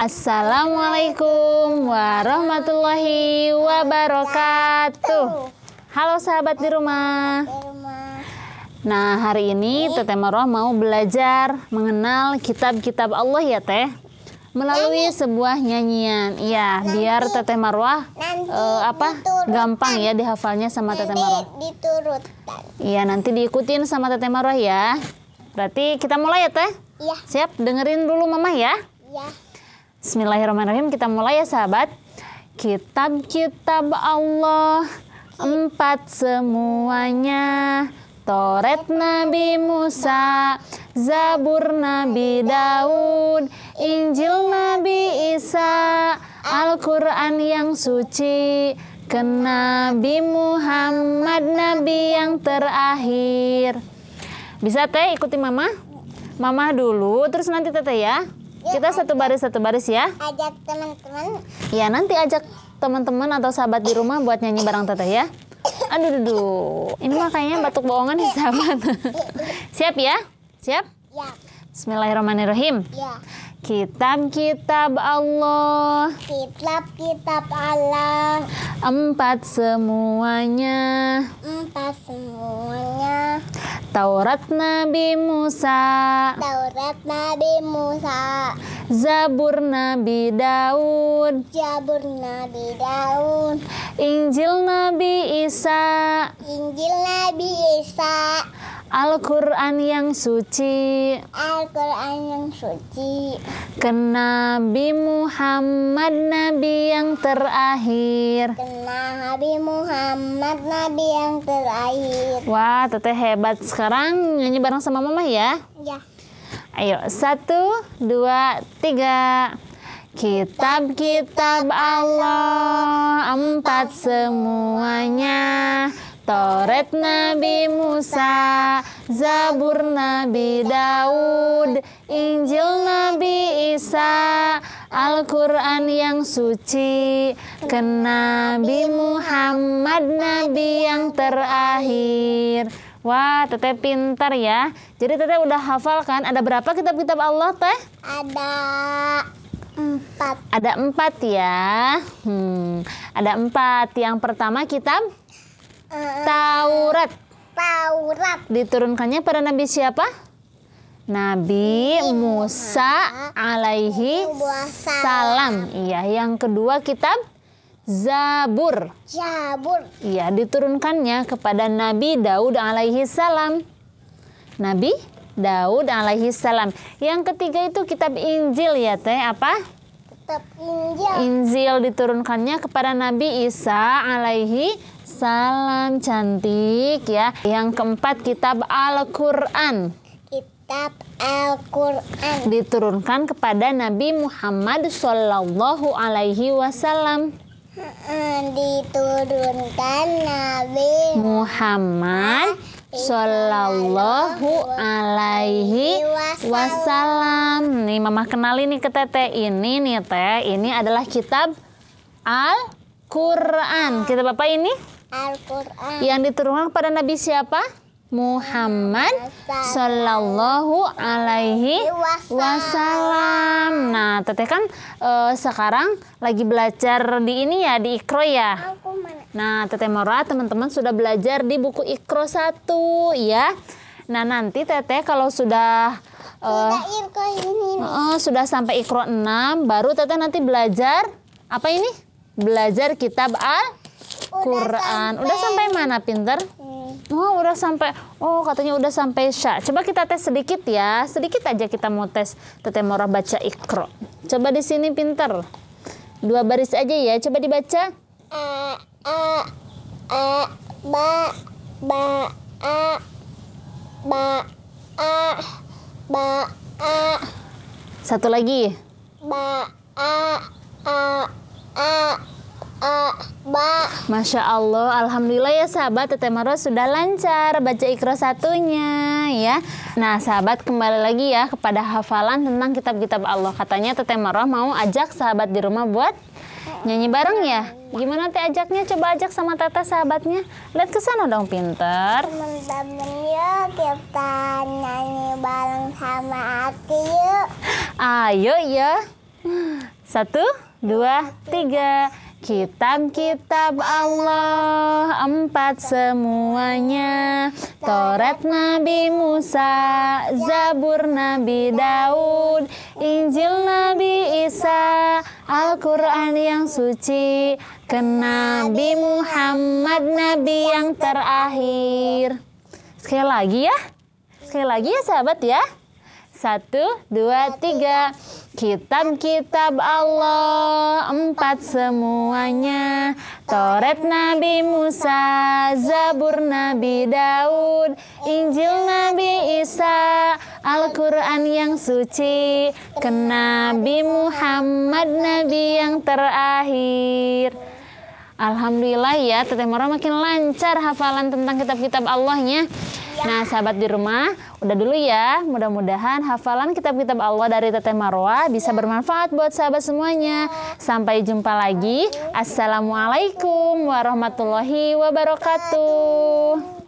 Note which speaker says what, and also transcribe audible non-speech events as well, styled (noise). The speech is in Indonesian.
Speaker 1: Assalamualaikum warahmatullahi wabarakatuh. Halo sahabat di rumah. Nah, hari ini iya. Teteh Maroh mau belajar mengenal kitab-kitab Allah ya, Teh. Melalui iya. sebuah nyanyian. Iya, biar Teteh Marwah eh, apa? gampang ya dihafalnya sama Teteh Maroh. Iya, nanti diikutin sama Teteh Maroh ya. Berarti kita mulai ya, Teh? Iya. Siap, dengerin dulu Mama ya. Iya. Bismillahirrahmanirrahim, kita mulai ya sahabat. Kitab-kitab Allah, empat semuanya. Toret Nabi Musa, Zabur Nabi Daud, Injil Nabi Isa, Al-Quran yang suci, ke Nabi Muhammad, Nabi yang terakhir. Bisa teh ikuti mama? Mama dulu, terus nanti teteh ya. Kita iya, satu baris satu baris ya. Ajak teman-teman. Ya nanti ajak teman-teman atau sahabat di rumah buat nyanyi bareng Teteh ya. Aduh, dudu ini makanya batuk bohongan nih sahabat. (laughs) Siap ya? Siap? Ya. Bismillahirrahmanirrahim. Ya. Kitab-kitab Allah. Kitab-kitab Allah. Empat semuanya. Empat semuanya. Taurat Nabi Musa Taurat Nabi Musa Zabur Nabi Daud Zabur Nabi Daud Injil Nabi Isa Injil Nabi Isa Al-Quran yang suci Al-Quran yang suci Ke Nabi Muhammad Nabi yang terakhir Ke Nabi Muhammad Nabi yang terakhir Wah teteh hebat Sekarang nyanyi bareng sama mama ya Ya Ayo satu dua tiga Kitab-kitab Allah Empat semuanya Toret Nabi Musa, Zabur Nabi Daud, Injil Nabi Isa, Al-Quran yang suci, ke Nabi Muhammad Nabi yang terakhir. Wah, Teteh pintar ya. Jadi Teteh udah hafal kan? Ada berapa kitab-kitab Allah, Teh? Ada empat. Ada empat ya. Hmm, ada empat. Yang pertama kitab Eh, Taurat. Taurat. Diturunkannya pada nabi siapa? Nabi Musa alaihi salam. Iya, yang kedua kitab Zabur. Zabur. Iya, diturunkannya kepada Nabi Daud alaihi salam. Nabi Daud alaihi salam. Yang ketiga itu kitab Injil ya, Teh. Apa? Kitab Injil. Injil diturunkannya kepada Nabi Isa alaihi Salam cantik ya. Yang keempat kitab Al-Qur'an. Kitab Al-Qur'an diturunkan kepada Nabi Muhammad Shallallahu alaihi wasallam. Diturunkan Nabi Muhammad Sallallahu alaihi wasallam. Nih mama kenalin nih ke teteh ini nih teh. Ini adalah kitab Al-Quran. Kita bapak ini? Yang diturunkan kepada Nabi siapa? Muhammad Sallallahu Alaihi Wasallam. Nah, teteh kan e, sekarang lagi belajar di ini ya di Ikro ya. Nah, teteh Mora teman-teman sudah belajar di buku Ikro satu ya. Nah, nanti teteh kalau sudah e, sudah Ikro eh, sudah sampai Ikro 6 baru teteh nanti belajar apa ini? Belajar kitab Al Quran. Udah sampai mana, Pinter? Oh, udah sampai. Oh, katanya udah sampai syah. Coba kita tes sedikit ya. Sedikit aja kita mau tes. Teteh Mora baca Iqra. Coba di sini pinter. Dua baris aja ya. Coba dibaca. A a a ba ba a a a. Satu lagi. a a a a. Mbak. Masya Allah, Alhamdulillah ya sahabat Teteh Maros sudah lancar baca ikro satunya ya. Nah sahabat kembali lagi ya kepada hafalan tentang kitab-kitab Allah. Katanya Teteh Maros mau ajak sahabat di rumah buat nyanyi bareng ya. Gimana nanti ajaknya? Coba ajak sama Tata sahabatnya. Lihat ke sana dong, pinter. Teman-teman yuk kita nyanyi bareng sama aku yuk. Ayo ah, ya. Satu, dua, tiga. Kitab-kitab Allah empat semuanya Toret Nabi Musa, Zabur Nabi Daud Injil Nabi Isa, Al-Quran yang suci Ke Nabi Muhammad, Nabi yang terakhir Sekali lagi ya Sekali lagi ya sahabat ya satu, dua, tiga. Kitab-kitab Allah, empat semuanya. Toret Nabi Musa, Zabur Nabi Daud, Injil Nabi Isa, Al-Quran yang suci, ke Nabi Muhammad, Nabi yang terakhir. Alhamdulillah ya, Teteh Mora makin lancar hafalan tentang kitab-kitab Allahnya. Ya. Nah, sahabat di rumah, udah dulu ya. Mudah-mudahan hafalan kitab-kitab Allah dari Teteh Marwa bisa ya. bermanfaat buat sahabat semuanya. Ya. Sampai jumpa lagi. Assalamualaikum warahmatullahi wabarakatuh.